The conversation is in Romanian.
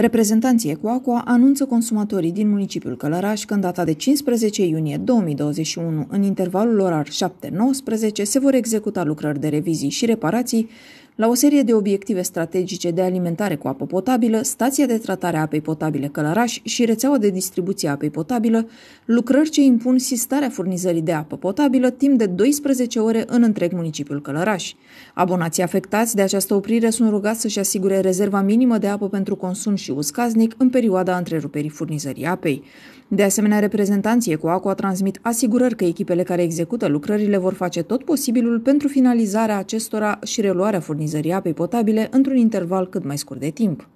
Reprezentanții Ecoaqua anunță consumatorii din municipiul Călăraș că în data de 15 iunie 2021, în intervalul orar 7-19, se vor executa lucrări de revizii și reparații la o serie de obiective strategice de alimentare cu apă potabilă, stația de tratare a apei potabile Călăraș și rețeaua de distribuție a apei potabilă, lucrări ce impun sistarea furnizării de apă potabilă timp de 12 ore în întreg municipiul Călăraș. Abonații afectați de această oprire sunt rugați să-și asigure rezerva minimă de apă pentru consum și uz caznic în perioada întreruperii furnizării apei. De asemenea, reprezentanții a transmit asigurări că echipele care execută lucrările vor face tot posibilul pentru finalizarea acestora și reluarea furnizării Mizeria apei potabile într-un interval cât mai scurt de timp.